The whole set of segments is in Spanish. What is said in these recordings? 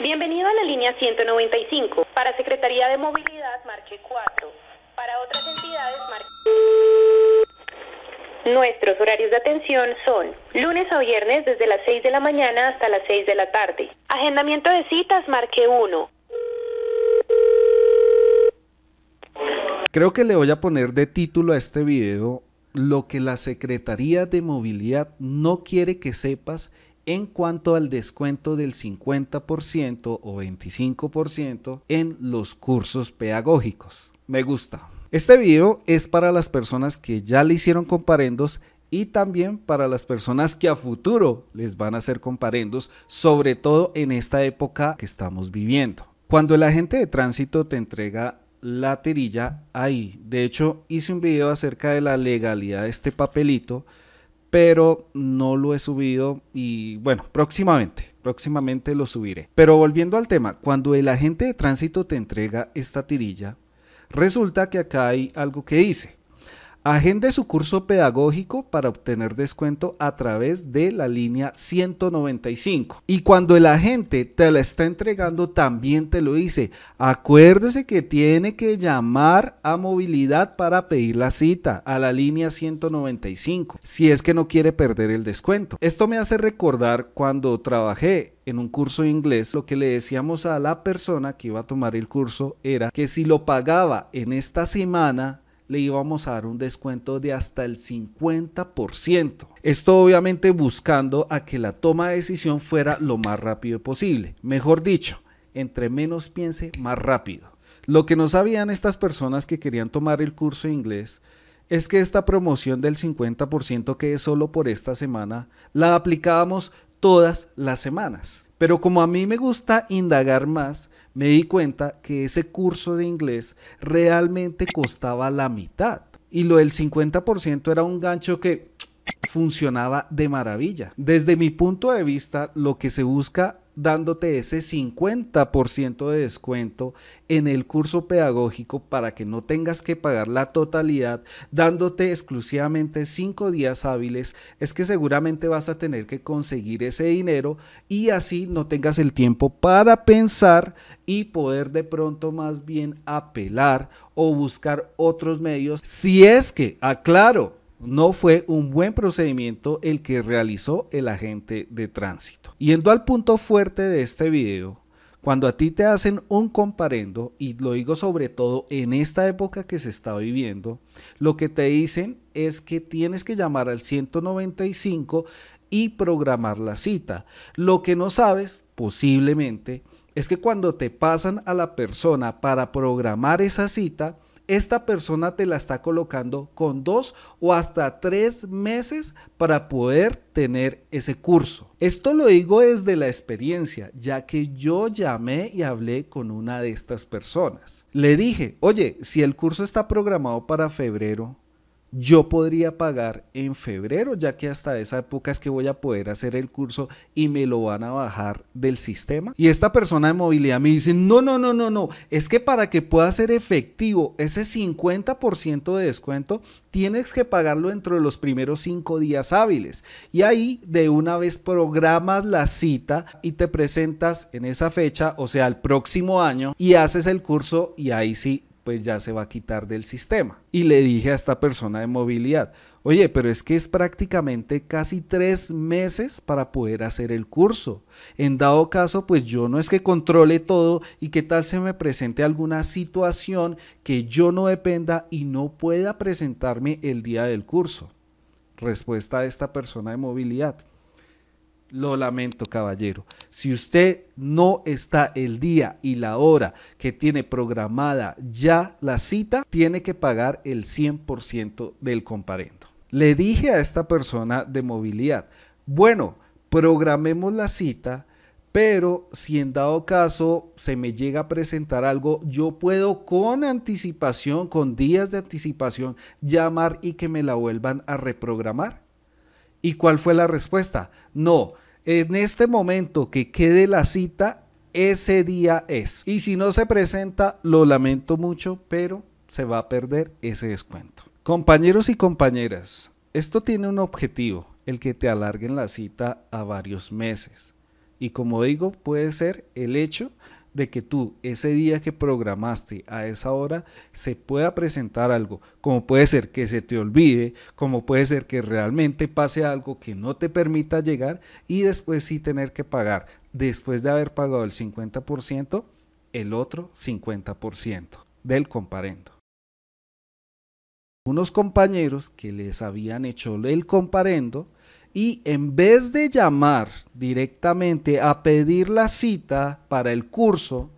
Bienvenido a la línea 195. Para Secretaría de Movilidad, marque 4. Para otras entidades, marque... Nuestros horarios de atención son lunes a viernes desde las 6 de la mañana hasta las 6 de la tarde. Agendamiento de citas, marque 1. Creo que le voy a poner de título a este video lo que la Secretaría de Movilidad no quiere que sepas en cuanto al descuento del 50% o 25% en los cursos pedagógicos. Me gusta. Este video es para las personas que ya le hicieron comparendos y también para las personas que a futuro les van a hacer comparendos, sobre todo en esta época que estamos viviendo. Cuando el agente de tránsito te entrega la terilla, ahí, de hecho hice un video acerca de la legalidad de este papelito, pero no lo he subido y bueno, próximamente, próximamente lo subiré. Pero volviendo al tema, cuando el agente de tránsito te entrega esta tirilla, resulta que acá hay algo que dice, Agende su curso pedagógico para obtener descuento a través de la línea 195. Y cuando el agente te la está entregando, también te lo dice. Acuérdese que tiene que llamar a movilidad para pedir la cita a la línea 195, si es que no quiere perder el descuento. Esto me hace recordar cuando trabajé en un curso de inglés, lo que le decíamos a la persona que iba a tomar el curso era que si lo pagaba en esta semana, le íbamos a dar un descuento de hasta el 50%. Esto obviamente buscando a que la toma de decisión fuera lo más rápido posible. Mejor dicho, entre menos piense, más rápido. Lo que no sabían estas personas que querían tomar el curso de inglés es que esta promoción del 50% que es solo por esta semana, la aplicábamos todas las semanas. Pero como a mí me gusta indagar más, me di cuenta que ese curso de inglés realmente costaba la mitad. Y lo del 50% era un gancho que funcionaba de maravilla. Desde mi punto de vista, lo que se busca dándote ese 50% de descuento en el curso pedagógico para que no tengas que pagar la totalidad, dándote exclusivamente 5 días hábiles, es que seguramente vas a tener que conseguir ese dinero y así no tengas el tiempo para pensar y poder de pronto más bien apelar o buscar otros medios si es que, aclaro, no fue un buen procedimiento el que realizó el agente de tránsito. Yendo al punto fuerte de este video, cuando a ti te hacen un comparendo, y lo digo sobre todo en esta época que se está viviendo, lo que te dicen es que tienes que llamar al 195 y programar la cita. Lo que no sabes, posiblemente, es que cuando te pasan a la persona para programar esa cita, esta persona te la está colocando con dos o hasta tres meses para poder tener ese curso. Esto lo digo desde la experiencia, ya que yo llamé y hablé con una de estas personas. Le dije, oye, si el curso está programado para febrero, yo podría pagar en febrero, ya que hasta esa época es que voy a poder hacer el curso y me lo van a bajar del sistema. Y esta persona de movilidad me dice, no, no, no, no, no, es que para que pueda ser efectivo ese 50% de descuento, tienes que pagarlo dentro de los primeros cinco días hábiles. Y ahí de una vez programas la cita y te presentas en esa fecha, o sea, el próximo año, y haces el curso y ahí sí pues ya se va a quitar del sistema. Y le dije a esta persona de movilidad, oye, pero es que es prácticamente casi tres meses para poder hacer el curso. En dado caso, pues yo no es que controle todo y qué tal se me presente alguna situación que yo no dependa y no pueda presentarme el día del curso. Respuesta de esta persona de movilidad. Lo lamento, caballero. Si usted no está el día y la hora que tiene programada ya la cita, tiene que pagar el 100% del comparendo. Le dije a esta persona de movilidad, bueno, programemos la cita, pero si en dado caso se me llega a presentar algo, yo puedo con anticipación, con días de anticipación, llamar y que me la vuelvan a reprogramar. ¿Y cuál fue la respuesta? No, en este momento que quede la cita, ese día es. Y si no se presenta, lo lamento mucho, pero se va a perder ese descuento. Compañeros y compañeras, esto tiene un objetivo, el que te alarguen la cita a varios meses. Y como digo, puede ser el hecho de que tú ese día que programaste a esa hora se pueda presentar algo, como puede ser que se te olvide, como puede ser que realmente pase algo que no te permita llegar y después sí tener que pagar, después de haber pagado el 50%, el otro 50% del comparendo. Unos compañeros que les habían hecho el comparendo, y en vez de llamar directamente a pedir la cita para el curso,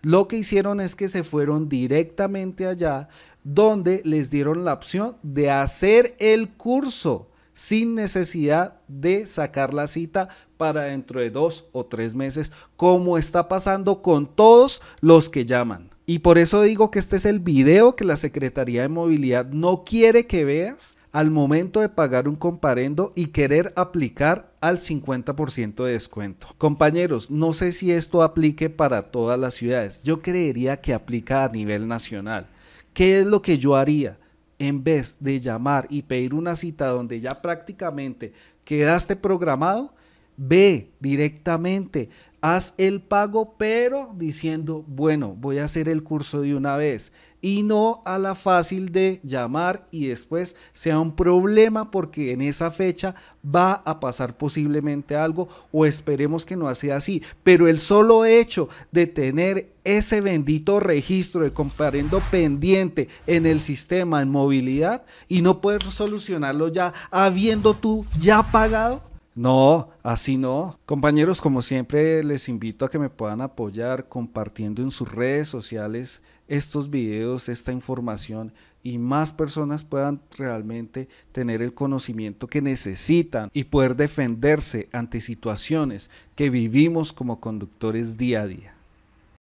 lo que hicieron es que se fueron directamente allá donde les dieron la opción de hacer el curso sin necesidad de sacar la cita para dentro de dos o tres meses, como está pasando con todos los que llaman. Y por eso digo que este es el video que la Secretaría de Movilidad no quiere que veas al momento de pagar un comparendo y querer aplicar al 50% de descuento. Compañeros, no sé si esto aplique para todas las ciudades. Yo creería que aplica a nivel nacional. ¿Qué es lo que yo haría? En vez de llamar y pedir una cita donde ya prácticamente quedaste programado, ve directamente, haz el pago, pero diciendo, bueno, voy a hacer el curso de una vez y no a la fácil de llamar y después sea un problema porque en esa fecha va a pasar posiblemente algo o esperemos que no sea así. Pero el solo hecho de tener ese bendito registro de comparendo pendiente en el sistema en movilidad y no puedes solucionarlo ya habiendo tú ya pagado, no, así no. Compañeros, como siempre, les invito a que me puedan apoyar compartiendo en sus redes sociales estos videos, esta información y más personas puedan realmente tener el conocimiento que necesitan y poder defenderse ante situaciones que vivimos como conductores día a día.